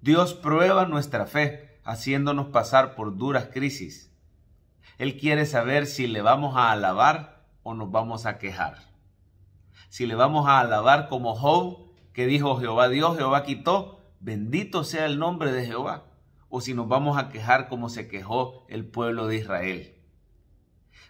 Dios prueba nuestra fe haciéndonos pasar por duras crisis. Él quiere saber si le vamos a alabar o nos vamos a quejar. Si le vamos a alabar como Job, que dijo Jehová Dios, Jehová quitó, bendito sea el nombre de Jehová, o si nos vamos a quejar como se quejó el pueblo de Israel.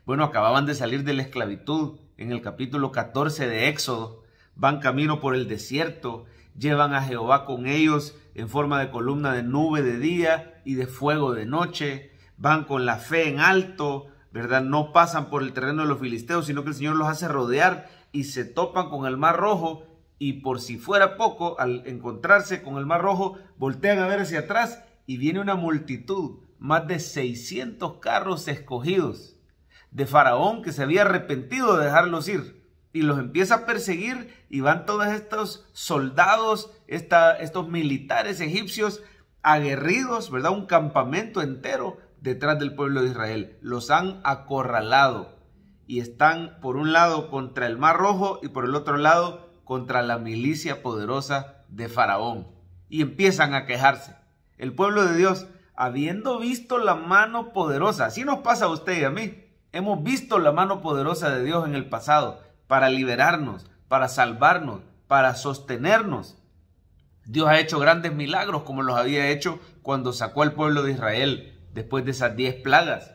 Bueno, acababan de salir de la esclavitud en el capítulo 14 de Éxodo, van camino por el desierto, llevan a Jehová con ellos en forma de columna de nube de día y de fuego de noche, van con la fe en alto, ¿verdad? No pasan por el terreno de los filisteos, sino que el Señor los hace rodear y se topan con el mar rojo y por si fuera poco, al encontrarse con el mar rojo, voltean a ver hacia atrás y viene una multitud, más de 600 carros escogidos de Faraón que se había arrepentido de dejarlos ir y los empieza a perseguir y van todos estos soldados, estos militares egipcios aguerridos, ¿verdad? Un campamento entero detrás del pueblo de Israel. Los han acorralado y están por un lado contra el Mar Rojo y por el otro lado contra la milicia poderosa de Faraón. Y empiezan a quejarse. El pueblo de Dios, habiendo visto la mano poderosa, así nos pasa a usted y a mí, hemos visto la mano poderosa de Dios en el pasado para liberarnos, para salvarnos, para sostenernos. Dios ha hecho grandes milagros como los había hecho cuando sacó al pueblo de Israel después de esas diez plagas.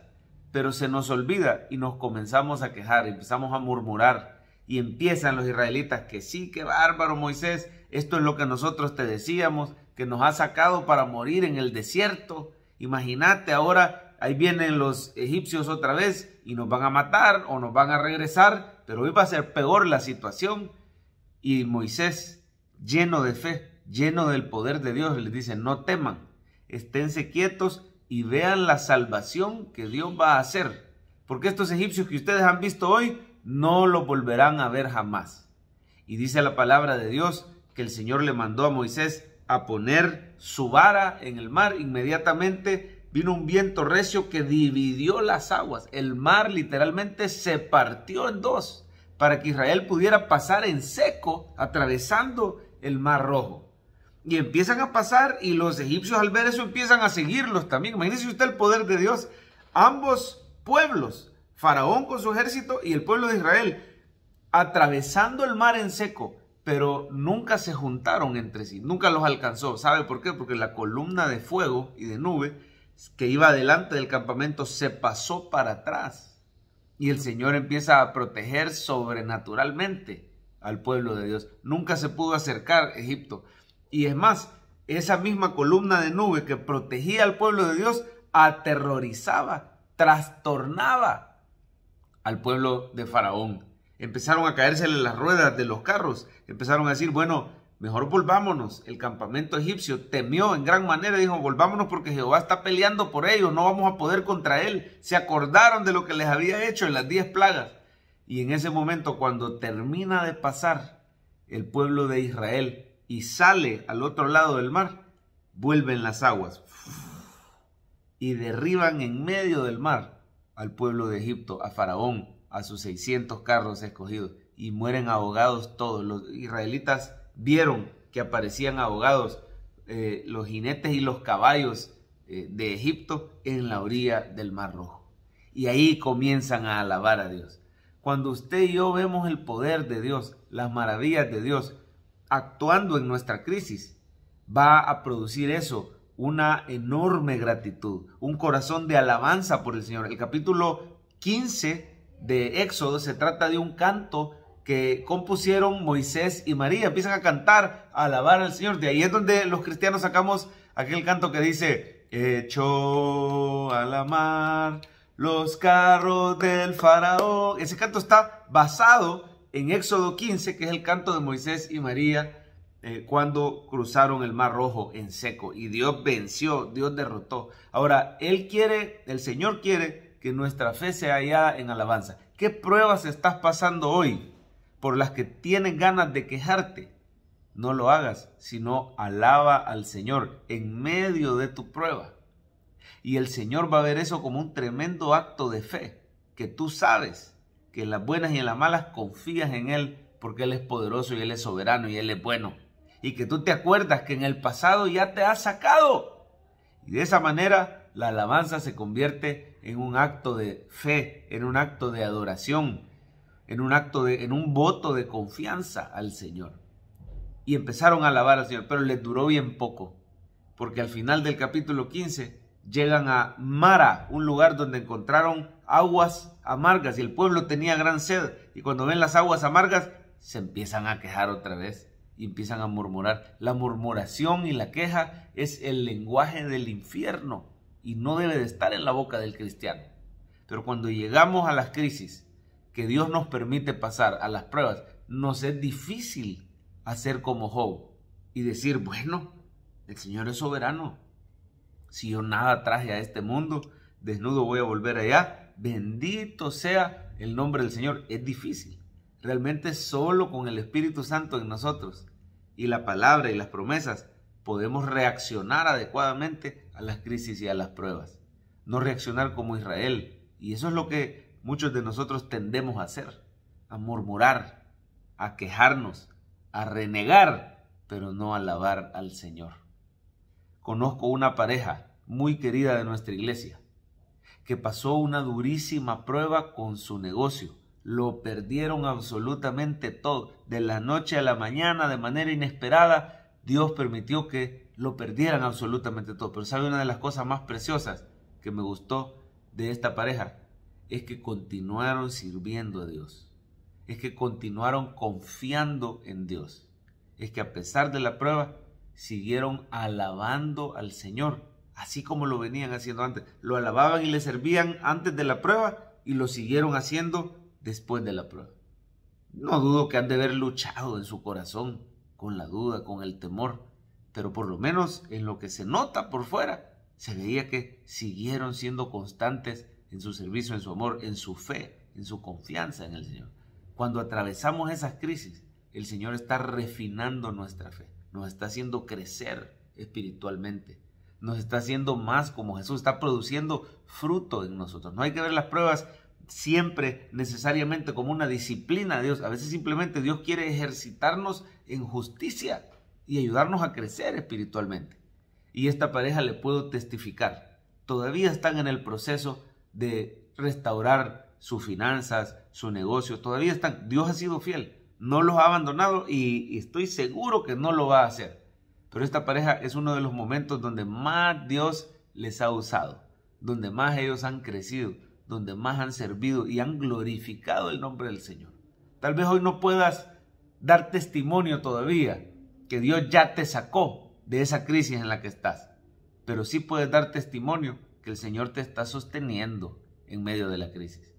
Pero se nos olvida y nos comenzamos a quejar, empezamos a murmurar y empiezan los israelitas que sí, qué bárbaro Moisés, esto es lo que nosotros te decíamos, que nos ha sacado para morir en el desierto. Imagínate ahora ahí vienen los egipcios otra vez y nos van a matar o nos van a regresar, pero hoy va a ser peor la situación. Y Moisés, lleno de fe, lleno del poder de Dios, les dice, no teman, esténse quietos y vean la salvación que Dios va a hacer. Porque estos egipcios que ustedes han visto hoy, no lo volverán a ver jamás. Y dice la palabra de Dios que el Señor le mandó a Moisés a poner su vara en el mar. Inmediatamente vino un viento recio que dividió las aguas. El mar literalmente se partió en dos para que Israel pudiera pasar en seco atravesando el mar rojo. Y empiezan a pasar y los egipcios al ver eso empiezan a seguirlos también. Imagínese usted el poder de Dios. Ambos pueblos, Faraón con su ejército y el pueblo de Israel, atravesando el mar en seco, pero nunca se juntaron entre sí, nunca los alcanzó. ¿Sabe por qué? Porque la columna de fuego y de nube que iba delante del campamento se pasó para atrás. Y el Señor empieza a proteger sobrenaturalmente al pueblo de Dios. Nunca se pudo acercar Egipto. Y es más, esa misma columna de nube que protegía al pueblo de Dios aterrorizaba, trastornaba al pueblo de Faraón. Empezaron a caérsele las ruedas de los carros. Empezaron a decir, bueno, mejor volvámonos. El campamento egipcio temió en gran manera dijo, volvámonos porque Jehová está peleando por ellos, no vamos a poder contra él. Se acordaron de lo que les había hecho en las diez plagas. Y en ese momento, cuando termina de pasar el pueblo de Israel y sale al otro lado del mar, vuelven las aguas y derriban en medio del mar al pueblo de Egipto, a Faraón, a sus 600 carros escogidos, y mueren ahogados todos. Los israelitas vieron que aparecían ahogados eh, los jinetes y los caballos eh, de Egipto en la orilla del Mar Rojo. Y ahí comienzan a alabar a Dios. Cuando usted y yo vemos el poder de Dios, las maravillas de Dios actuando en nuestra crisis, va a producir eso, una enorme gratitud, un corazón de alabanza por el Señor. El capítulo 15 de Éxodo se trata de un canto que compusieron Moisés y María. Empiezan a cantar, a alabar al Señor. De ahí es donde los cristianos sacamos aquel canto que dice, echó a la mar los carros del faraón. Ese canto está basado en Éxodo 15, que es el canto de Moisés y María eh, cuando cruzaron el Mar Rojo en seco. Y Dios venció, Dios derrotó. Ahora, Él quiere, el Señor quiere que nuestra fe sea allá en alabanza. ¿Qué pruebas estás pasando hoy? por las que tienes ganas de quejarte, no lo hagas, sino alaba al Señor en medio de tu prueba. Y el Señor va a ver eso como un tremendo acto de fe, que tú sabes que en las buenas y en las malas confías en Él porque Él es poderoso y Él es soberano y Él es bueno. Y que tú te acuerdas que en el pasado ya te ha sacado. Y de esa manera la alabanza se convierte en un acto de fe, en un acto de adoración, en un acto de, en un voto de confianza al Señor. Y empezaron a alabar al Señor, pero les duró bien poco, porque al final del capítulo 15 llegan a Mara, un lugar donde encontraron aguas amargas y el pueblo tenía gran sed. Y cuando ven las aguas amargas, se empiezan a quejar otra vez y empiezan a murmurar. La murmuración y la queja es el lenguaje del infierno y no debe de estar en la boca del cristiano. Pero cuando llegamos a las crisis, que Dios nos permite pasar a las pruebas, nos es difícil hacer como Job y decir, bueno, el Señor es soberano. Si yo nada traje a este mundo, desnudo voy a volver allá. Bendito sea el nombre del Señor. Es difícil. Realmente solo con el Espíritu Santo en nosotros y la palabra y las promesas podemos reaccionar adecuadamente a las crisis y a las pruebas. No reaccionar como Israel. Y eso es lo que muchos de nosotros tendemos a hacer, a murmurar, a quejarnos, a renegar, pero no a alabar al Señor. Conozco una pareja muy querida de nuestra iglesia que pasó una durísima prueba con su negocio. Lo perdieron absolutamente todo. De la noche a la mañana, de manera inesperada, Dios permitió que lo perdieran absolutamente todo. Pero sabe una de las cosas más preciosas que me gustó de esta pareja? es que continuaron sirviendo a Dios, es que continuaron confiando en Dios, es que a pesar de la prueba, siguieron alabando al Señor, así como lo venían haciendo antes. Lo alababan y le servían antes de la prueba y lo siguieron haciendo después de la prueba. No dudo que han de haber luchado en su corazón con la duda, con el temor, pero por lo menos en lo que se nota por fuera, se veía que siguieron siendo constantes en su servicio, en su amor, en su fe, en su confianza en el Señor. Cuando atravesamos esas crisis, el Señor está refinando nuestra fe, nos está haciendo crecer espiritualmente, nos está haciendo más como Jesús, está produciendo fruto en nosotros. No hay que ver las pruebas siempre necesariamente como una disciplina de Dios, a veces simplemente Dios quiere ejercitarnos en justicia y ayudarnos a crecer espiritualmente. Y esta pareja le puedo testificar, todavía están en el proceso de restaurar sus finanzas, su negocio Todavía están. Dios ha sido fiel, no los ha abandonado y, y estoy seguro que no lo va a hacer. Pero esta pareja es uno de los momentos donde más Dios les ha usado, donde más ellos han crecido, donde más han servido y han glorificado el nombre del Señor. Tal vez hoy no puedas dar testimonio todavía que Dios ya te sacó de esa crisis en la que estás, pero sí puedes dar testimonio que el Señor te está sosteniendo en medio de la crisis,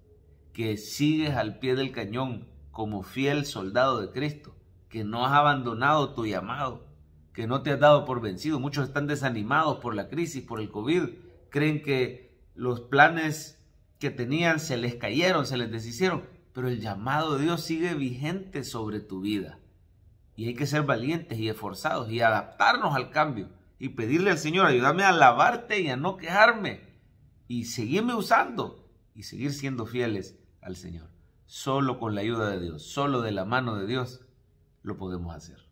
que sigues al pie del cañón como fiel soldado de Cristo, que no has abandonado tu llamado, que no te has dado por vencido. Muchos están desanimados por la crisis, por el COVID, creen que los planes que tenían se les cayeron, se les deshicieron, pero el llamado de Dios sigue vigente sobre tu vida. Y hay que ser valientes y esforzados y adaptarnos al cambio y pedirle al Señor, ayúdame a alabarte y a no quejarme y seguirme usando y seguir siendo fieles al Señor. Solo con la ayuda de Dios, solo de la mano de Dios lo podemos hacer.